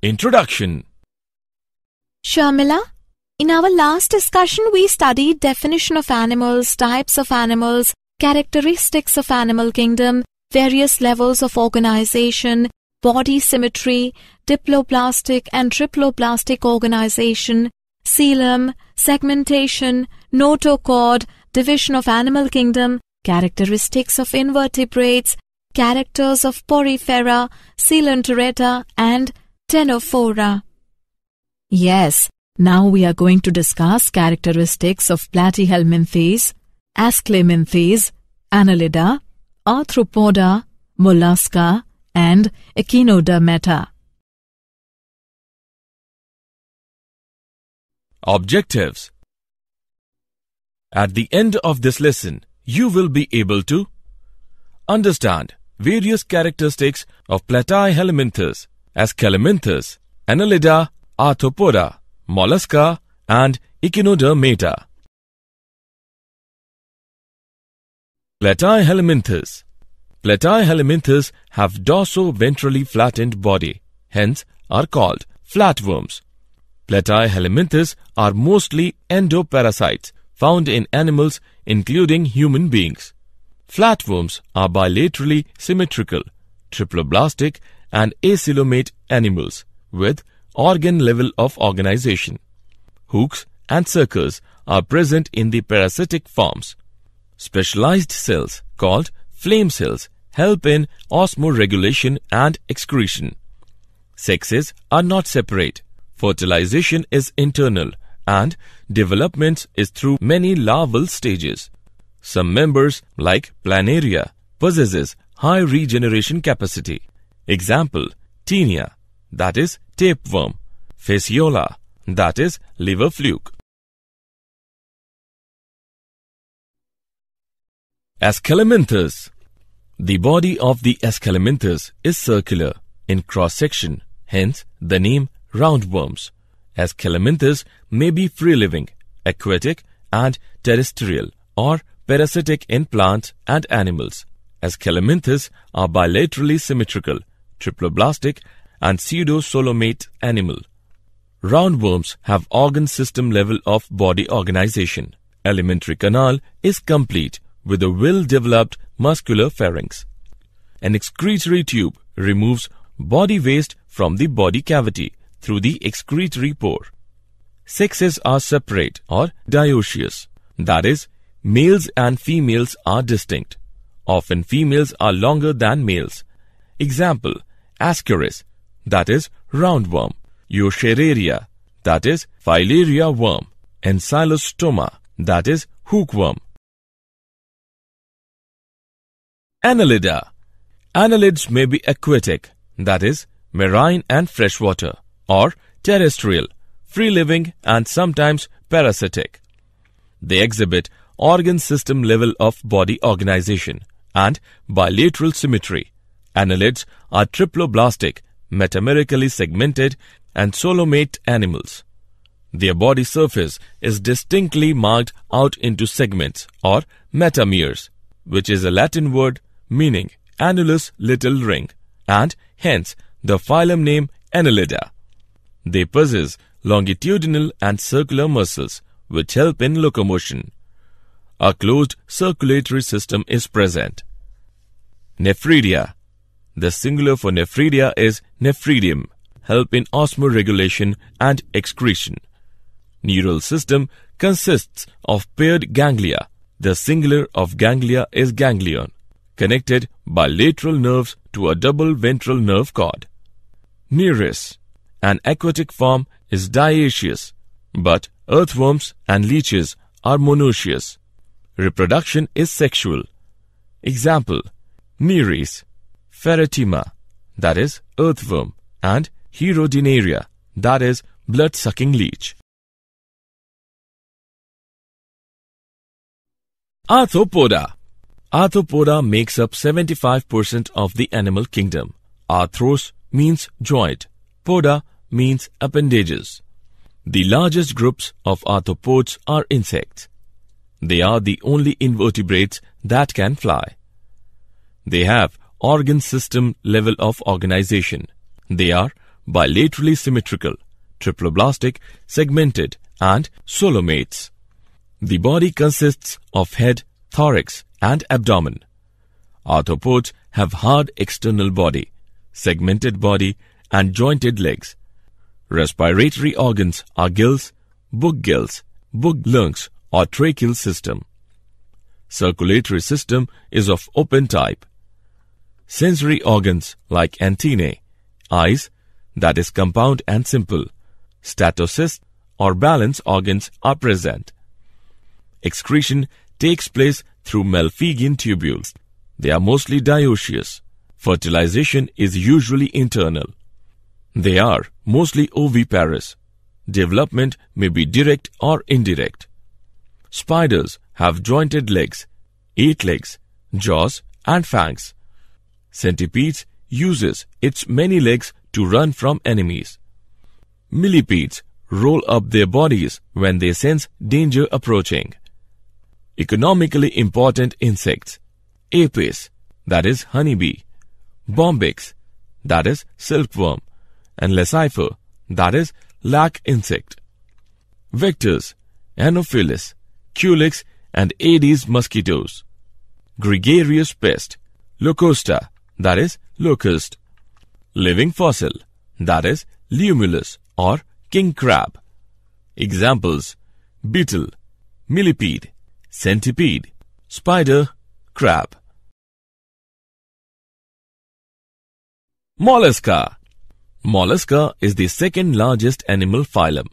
Introduction Sharmila, in our last discussion we studied definition of animals, types of animals, characteristics of animal kingdom, various levels of organization, body symmetry, diploplastic and triploplastic organization, coelom, segmentation, notochord, division of animal kingdom, characteristics of invertebrates, characters of porifera, Coelenterata, and Ctenophora. Yes, now we are going to discuss characteristics of platyhelminthes, ascleminthes, annelida, arthropoda, mollusca, and echinodermata. Objectives At the end of this lesson, you will be able to understand various characteristics of platyhelminthes as Calaminthus, Annelida, Arthropoda, Mollusca, and Echinodermata. Platyhelminthes Platyhelminthes have dorso-ventrally flattened body, hence are called flatworms. Platyhelminthes are mostly endoparasites found in animals including human beings. Flatworms are bilaterally symmetrical, triploblastic and acylomate animals with organ level of organization. Hooks and circles are present in the parasitic forms. Specialized cells called flame cells help in osmoregulation and excretion. Sexes are not separate. Fertilization is internal and development is through many larval stages. Some members like planaria possesses high regeneration capacity. Example, tinea, that is tapeworm, fasciola, that is liver fluke. Ascalamanthus The body of the ascalamanthus is circular in cross-section, hence the name roundworms. Ascalamanthus may be free-living, aquatic and terrestrial or parasitic in plants and animals. Ascalamanthus are bilaterally symmetrical triploblastic, and pseudosolomate animal. Roundworms have organ system level of body organization. Alimentary canal is complete with a well-developed muscular pharynx. An excretory tube removes body waste from the body cavity through the excretory pore. Sexes are separate or dioecious, that is, males and females are distinct. Often females are longer than males. Example, ascaris, that is roundworm, Euchereria, that is filaria worm, and Silostoma, that is hookworm. Annelida Annelids may be aquatic, that is, marine and freshwater, or terrestrial, free-living and sometimes parasitic. They exhibit organ system level of body organization and bilateral symmetry annelids are triploblastic, metamerically segmented, and solomate animals. Their body surface is distinctly marked out into segments or metameres, which is a Latin word meaning annulus little ring, and hence the phylum name Annelida. They possess longitudinal and circular muscles which help in locomotion. A closed circulatory system is present. Nephridia the singular for nephridia is nephridium, help in osmoregulation and excretion. Neural system consists of paired ganglia. The singular of ganglia is ganglion, connected by lateral nerves to a double ventral nerve cord. Neris, an aquatic form, is dioecious, but earthworms and leeches are monoecious. Reproduction is sexual. Example, Nereis, Ferritima, that is, earthworm, and Herodinaria, that is, blood-sucking leech. Arthropoda Arthropoda makes up 75% of the animal kingdom. Arthros means joint. Poda means appendages. The largest groups of arthropods are insects. They are the only invertebrates that can fly. They have organ system level of organization. They are bilaterally symmetrical, triploblastic, segmented and solomates. The body consists of head, thorax and abdomen. Arthropods have hard external body, segmented body and jointed legs. Respiratory organs are gills, book gills, book lungs or tracheal system. Circulatory system is of open type sensory organs like antennae, eyes, that is compound and simple, statocysts or balance organs are present. Excretion takes place through malphigian tubules. They are mostly dioecious. Fertilization is usually internal. They are mostly oviparous. Development may be direct or indirect. Spiders have jointed legs, eight legs, jaws and fangs. Centipedes uses its many legs to run from enemies. Millipedes roll up their bodies when they sense danger approaching. Economically important insects. Apis, that is honeybee. Bombyx, that is silkworm. And lacifer, that is lac insect. Vectors, Anopheles, Culex and Aedes mosquitoes. Gregarious pest, Locusta, that is locust. Living fossil, that is lumulus or king crab. Examples beetle, millipede, centipede, spider, crab. Mollusca Mollusca is the second largest animal phylum.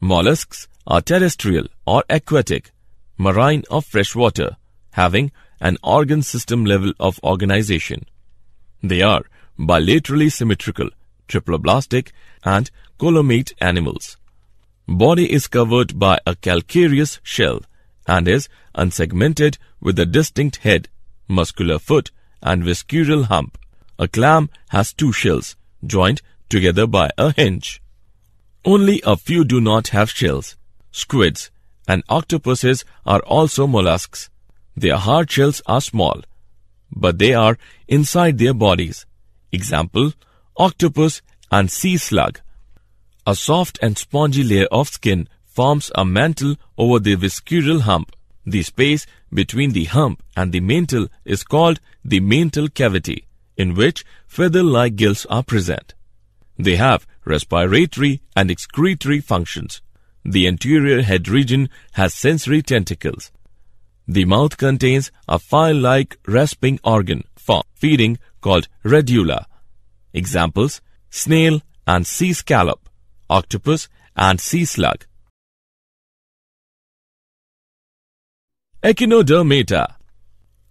Mollusks are terrestrial or aquatic, marine or freshwater, having an organ system level of organization. They are bilaterally symmetrical, triploblastic, and colomate animals. Body is covered by a calcareous shell and is unsegmented with a distinct head, muscular foot, and visceral hump. A clam has two shells, joined together by a hinge. Only a few do not have shells. Squids and octopuses are also mollusks. Their hard shells are small, but they are inside their bodies. Example, octopus and sea slug. A soft and spongy layer of skin forms a mantle over the visceral hump. The space between the hump and the mantle is called the mantle cavity, in which feather-like gills are present. They have respiratory and excretory functions. The anterior head region has sensory tentacles. The mouth contains a file-like rasping organ for feeding called radula. Examples, snail and sea scallop, octopus and sea slug. Echinodermata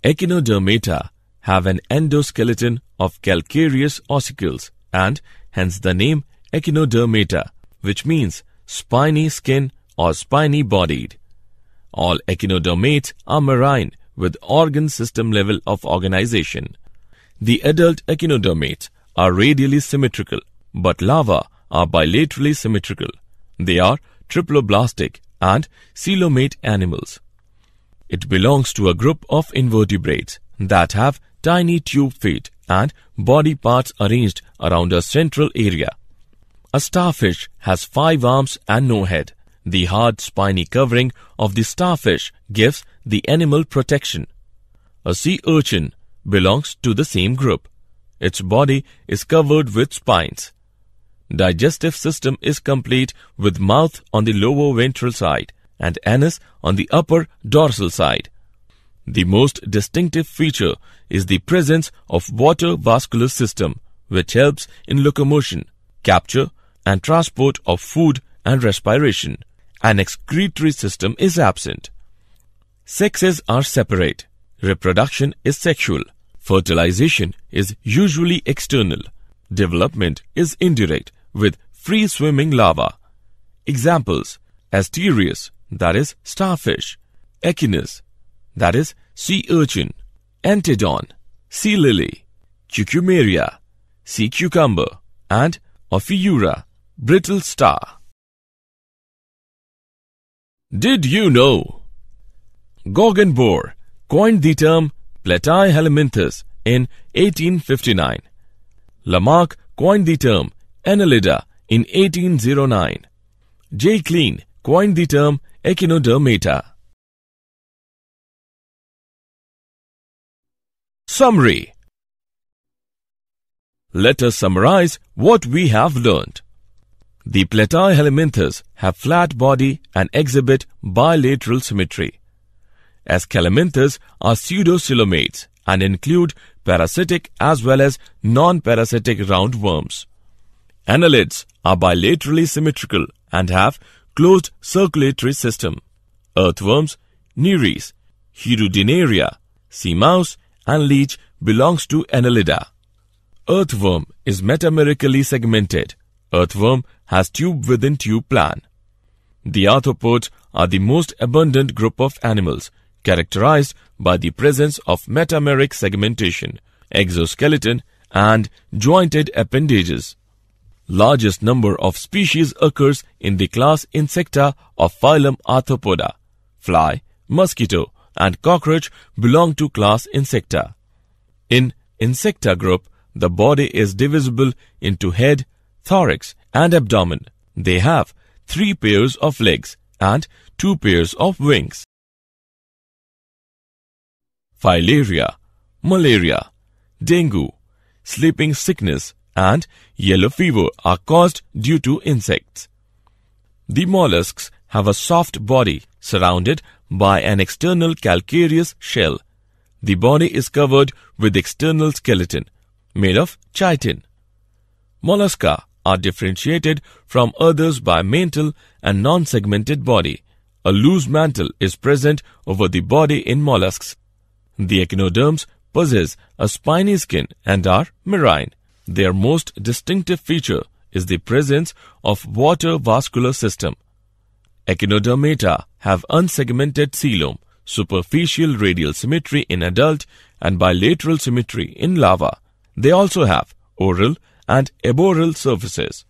Echinodermata have an endoskeleton of calcareous ossicles and hence the name echinodermata, which means spiny skin or spiny bodied. All echinodermates are marine with organ system level of organization. The adult echinodermates are radially symmetrical, but larvae are bilaterally symmetrical. They are triploblastic and coelomate animals. It belongs to a group of invertebrates that have tiny tube feet and body parts arranged around a central area. A starfish has five arms and no head. The hard spiny covering of the starfish gives the animal protection. A sea urchin belongs to the same group. Its body is covered with spines. Digestive system is complete with mouth on the lower ventral side and anus on the upper dorsal side. The most distinctive feature is the presence of water vascular system which helps in locomotion, capture and transport of food and respiration. An excretory system is absent. Sexes are separate. Reproduction is sexual. Fertilization is usually external. Development is indirect with free swimming larvae. Examples Asterius, that is starfish, Echinus, that is sea urchin, Antedon, sea lily, Cucumeria, sea cucumber, and Ophiura, brittle star. Did you know? Gauguin Bohr coined the term platai helminthus in 1859. Lamarck coined the term annelida in 1809. J. Clean coined the term echinodermata. Summary Let us summarize what we have learned. The platyhelminthes have flat body and exhibit bilateral symmetry. Escalaminthus are pseudocoelomates and include parasitic as well as non-parasitic roundworms. Annelids are bilaterally symmetrical and have closed circulatory system. Earthworms, Nereis, Hirudinaria, sea mouse, and leech belongs to Annelida. Earthworm is metamerically segmented Earthworm has tube-within-tube plan. The arthropods are the most abundant group of animals, characterized by the presence of metameric segmentation, exoskeleton and jointed appendages. Largest number of species occurs in the class Insecta of phylum Arthropoda. Fly, mosquito and cockroach belong to class Insecta. In Insecta group, the body is divisible into head, thorax and abdomen. They have three pairs of legs and two pairs of wings. Filaria, malaria, dengue, sleeping sickness and yellow fever are caused due to insects. The mollusks have a soft body surrounded by an external calcareous shell. The body is covered with external skeleton made of chitin. Mollusca are differentiated from others by mantle and non-segmented body. A loose mantle is present over the body in mollusks. The echinoderms possess a spiny skin and are marine. Their most distinctive feature is the presence of water vascular system. Echinodermata have unsegmented coelom, superficial radial symmetry in adult and bilateral symmetry in larva. They also have oral and aboral surfaces.